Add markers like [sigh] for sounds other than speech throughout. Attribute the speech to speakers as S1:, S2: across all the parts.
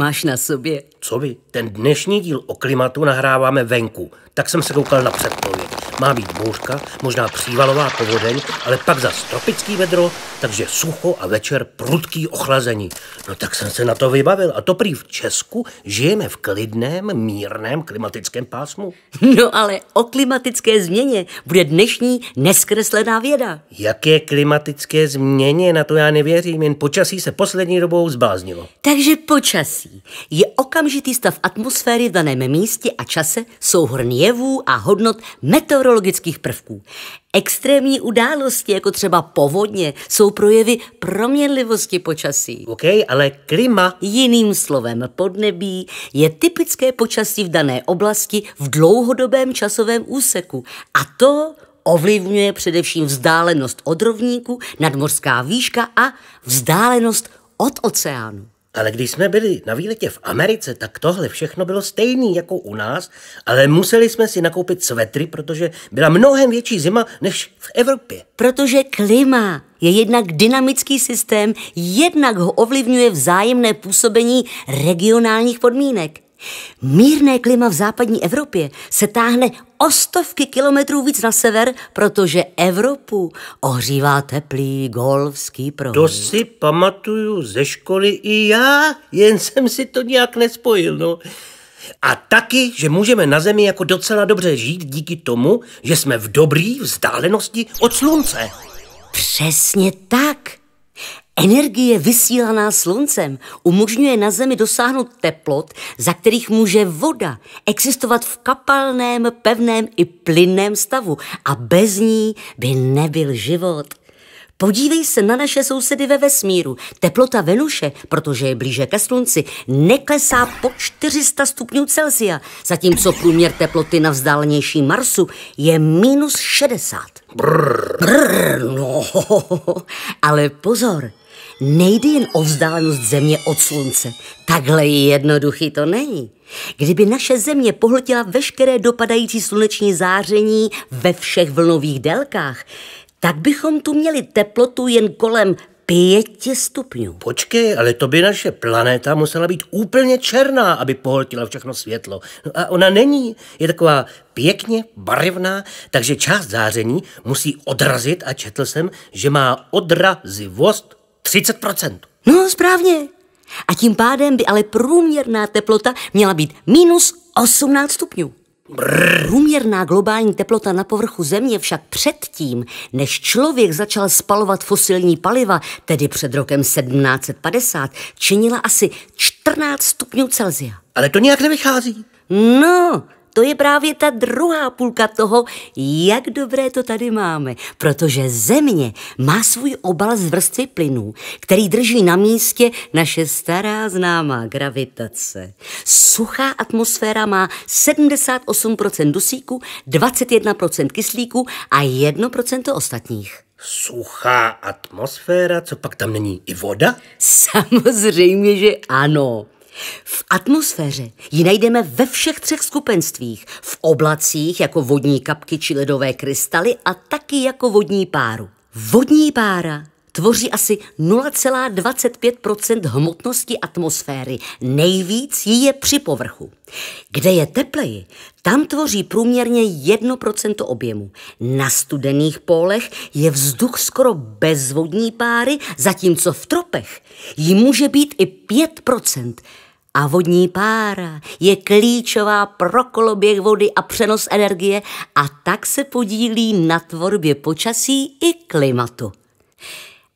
S1: máš na sobě? Co vy? Ten dnešní díl o klimatu nahráváme venku, tak jsem se koukal na předpověď. Má být bouřka, možná přívalová povodeň, ale pak za tropický vedro, takže sucho a večer prudký ochlazení. No tak jsem se na to vybavil a to prý v Česku žijeme v klidném, mírném klimatickém pásmu. [laughs] No ale o klimatické změně bude dnešní neskreslená věda. Jaké klimatické změně, na to já nevěřím, jen počasí se poslední dobou
S2: zbláznilo. Takže počasí je okamžitý stav atmosféry v daném místě a čase, souhrn jevů a hodnot meteorologických meteorologických prvků. Extrémní události, jako třeba povodně, jsou projevy proměnlivosti počasí. OK, ale klima? Jiným slovem, podnebí je typické počasí v dané oblasti v dlouhodobém časovém úseku. A to ovlivňuje především vzdálenost od rovníku, nadmorská výška a vzdálenost od oceánu. Ale když jsme byli na výletě v Americe, tak tohle všechno bylo stejný jako u nás,
S1: ale museli jsme si nakoupit svetry, protože byla mnohem větší zima než v Evropě.
S2: Protože klima je jednak dynamický systém, jednak ho ovlivňuje vzájemné působení regionálních podmínek. Mírné klima v západní Evropě se táhne o stovky kilometrů víc na sever, protože Evropu ohřívá teplý golfský proud. To
S1: si pamatuju ze školy i já, jen jsem si to nějak nespojil, no. A taky, že můžeme na Zemi jako docela dobře žít díky tomu, že jsme v dobrý vzdálenosti od slunce.
S2: Přesně tak. Energie vysílaná sluncem umožňuje na Zemi dosáhnout teplot, za kterých může voda existovat v kapalném, pevném i plynném stavu a bez ní by nebyl život. Podívej se na naše sousedy ve vesmíru. Teplota Venuše, protože je blíže ke slunci, neklesá po 400 stupňů Celsia, zatímco průměr teploty na vzdálenější Marsu je minus 60. Brr. Brr, no. [laughs] Ale pozor, nejde jen o vzdálenost Země od Slunce. Takhle jednoduchý to není. Kdyby naše Země pohltila veškeré dopadající sluneční záření ve všech vlnových délkách, tak bychom tu měli teplotu jen kolem pěti stupňů. Počkej,
S1: ale to by naše planeta musela být úplně černá, aby pohltila všechno světlo. No a ona není. Je taková pěkně barevná, takže část záření musí odrazit a četl jsem, že má odrazivost 30%.
S2: No, správně. A tím pádem by ale průměrná teplota měla být minus 18 stupňů. Brrr. Průměrná globální teplota na povrchu Země však předtím, než člověk začal spalovat fosilní paliva, tedy před rokem 1750, činila asi 14 stupňů Celsia. Ale to nějak nevychází. No, to je právě ta druhá půlka toho, jak dobré to tady máme. Protože země má svůj obal z vrstvy plynů, který drží na místě naše stará známá gravitace. Suchá atmosféra má 78% dusíku, 21% kyslíku a 1% ostatních. Suchá atmosféra? Co pak tam není i voda? Samozřejmě, že ano. V atmosféře ji najdeme ve všech třech skupenstvích, v oblacích jako vodní kapky či ledové krystaly a taky jako vodní páru. Vodní pára tvoří asi 0,25 hmotnosti atmosféry. Nejvíc ji je při povrchu. Kde je tepleji, tam tvoří průměrně 1 objemu. Na studených pólech je vzduch skoro bez vodní páry, zatímco v tropech ji může být i 5 a vodní pára je klíčová pro koloběh vody a přenos energie a tak se podílí na tvorbě počasí i klimatu.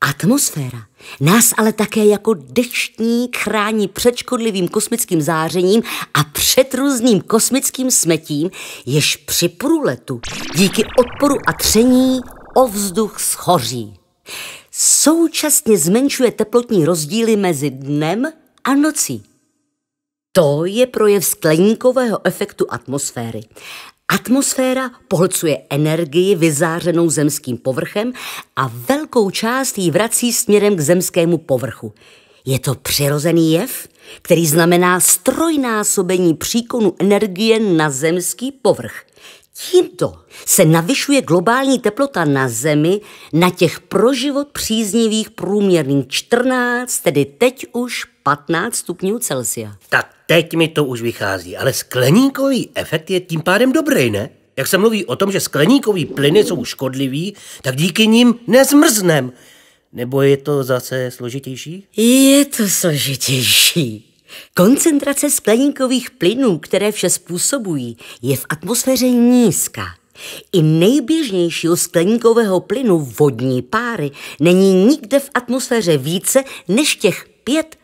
S2: Atmosféra nás ale také jako deštník chrání před škodlivým kosmickým zářením a před různým kosmickým smetím, jež při průletu díky odporu a tření ovzduch schoří. Současně zmenšuje teplotní rozdíly mezi dnem a nocí. To je projev skleníkového efektu atmosféry. Atmosféra pohlcuje energii vyzářenou zemským povrchem a velkou část jí vrací směrem k zemskému povrchu. Je to přirozený jev, který znamená strojnásobení příkonu energie na zemský povrch. Tímto se navyšuje globální teplota na Zemi na těch pro život příznivých průměrných 14, tedy teď už 15 stupňů Celsia. Tak teď mi to už vychází, ale skleníkový efekt
S1: je tím pádem dobrý, ne? Jak se mluví o tom, že skleníkový plyny jsou škodlivý, tak díky nim nezmrznem. Nebo je to zase složitější? Je to
S2: složitější. Koncentrace skleníkových plynů, které vše způsobují, je v atmosféře nízká. I nejběžnějšího skleníkového plynu vodní páry není nikde v atmosféře více než těch 5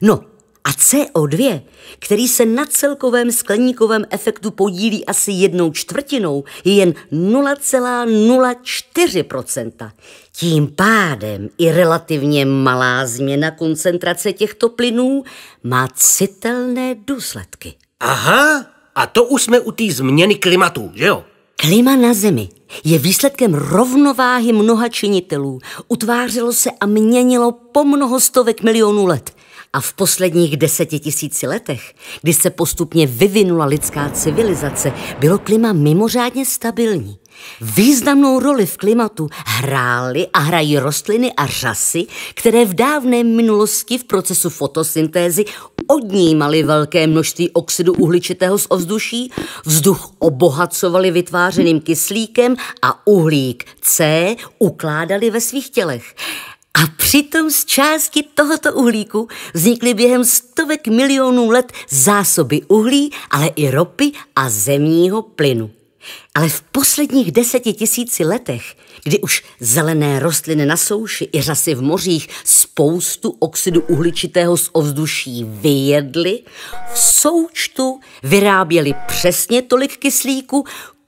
S2: No, a CO2, který se na celkovém skleníkovém efektu podílí asi jednou čtvrtinou, je jen 0,04%. Tím pádem i relativně malá změna koncentrace těchto plynů má citelné důsledky. Aha, a to už jsme u té změny klimatu, že jo? Klima na Zemi je výsledkem rovnováhy mnoha činitelů. Utvářelo se a měnilo po mnoho stovek milionů let. A v posledních desetitisíci letech, kdy se postupně vyvinula lidská civilizace, bylo klima mimořádně stabilní. Významnou roli v klimatu hrály a hrají rostliny a řasy, které v dávné minulosti v procesu fotosyntézy odnímaly velké množství oxidu uhličitého z ovzduší, vzduch obohacovali vytvářeným kyslíkem a uhlík C ukládali ve svých tělech. A přitom z části tohoto uhlíku vznikly během stovek milionů let zásoby uhlí, ale i ropy a zemního plynu. Ale v posledních deseti tisíci letech, kdy už zelené rostliny na souši i řasy v mořích spoustu oxidu uhličitého z ovzduší vyjedly, v součtu vyráběli přesně tolik kyslíku,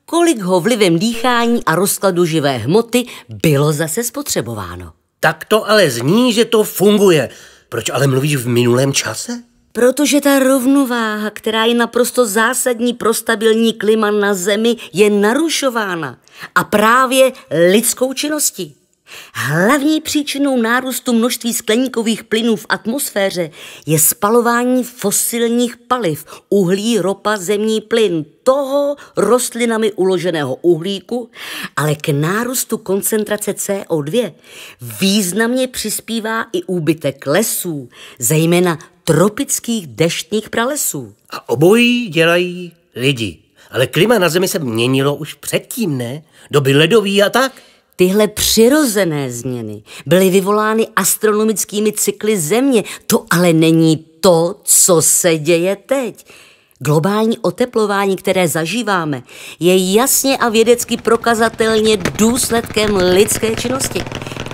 S2: kolik ho vlivem dýchání a rozkladu živé hmoty bylo zase spotřebováno. Tak to ale zní, že to funguje. Proč ale
S1: mluvíš v minulém čase?
S2: Protože ta rovnováha, která je naprosto zásadní pro stabilní klima na Zemi, je narušována. A právě lidskou činností. Hlavní příčinou nárůstu množství skleníkových plynů v atmosféře je spalování fosilních paliv, uhlí, ropa, zemní plyn, toho rostlinami uloženého uhlíku, ale k nárůstu koncentrace CO2 významně přispívá i úbytek lesů, zejména tropických deštných pralesů. A obojí dělají lidi. Ale klima na Zemi se měnilo už předtím, ne? Doby ledový a tak. Tyhle přirozené změny byly vyvolány astronomickými cykly Země. To ale není to, co se děje teď. Globální oteplování, které zažíváme, je jasně a vědecky prokazatelně důsledkem lidské činnosti.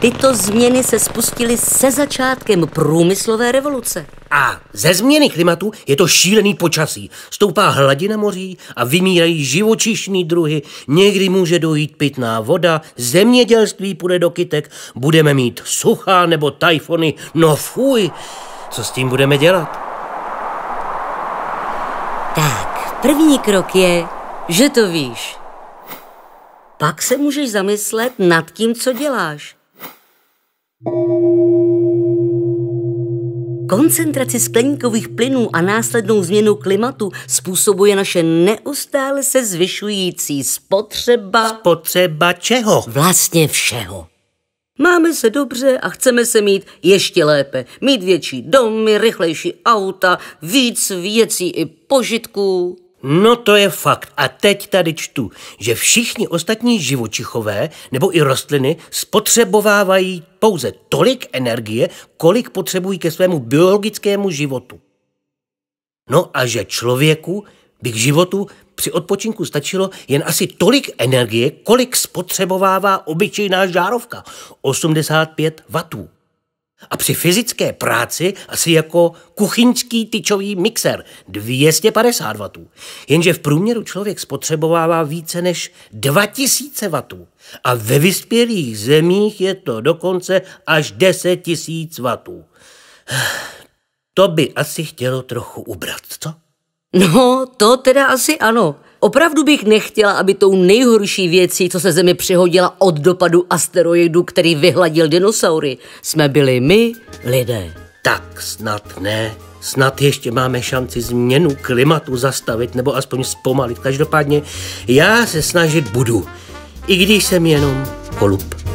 S2: Tyto změny se spustily se začátkem průmyslové revoluce.
S1: A ze změny klimatu je to šílený počasí. Stoupá hladina moří a vymírají živočišní druhy. Někdy může dojít pitná voda, zemědělství půjde do kytek, budeme mít suchá nebo tajfony. No fuj,
S2: co s tím budeme dělat? Tak, první krok je, že to víš. Pak se můžeš zamyslet nad tím, co děláš. thank you Koncentraci skleníkových plynů a následnou změnu klimatu způsobuje naše neustále se zvyšující spotřeba... Spotřeba čeho? Vlastně všeho. Máme se dobře a chceme se mít ještě lépe. Mít větší domy, rychlejší auta, víc věcí i požitků. No to je
S1: fakt. A teď tady čtu, že všichni ostatní živočichové nebo i rostliny spotřebovávají pouze tolik energie, kolik potřebují ke svému biologickému životu. No a že člověku by k životu při odpočinku stačilo jen asi tolik energie, kolik spotřebovává obyčejná žárovka 85 W. A při fyzické práci asi jako kuchyňský tyčový mixer 250 W. Jenže v průměru člověk spotřebovává více než 2000 W. A ve vyspělých zemích je to dokonce až 10 000 W. To by asi chtělo trochu ubrat, co?
S2: No, to teda asi ano. Opravdu bych nechtěla, aby tou nejhorší věcí, co se Zemi přihodila od dopadu asteroidu, který vyhladil dinosaury, jsme byli my, lidé. Tak
S1: snad ne. Snad ještě máme šanci změnu klimatu zastavit nebo aspoň zpomalit. Každopádně já se snažit budu, i když jsem jenom holub.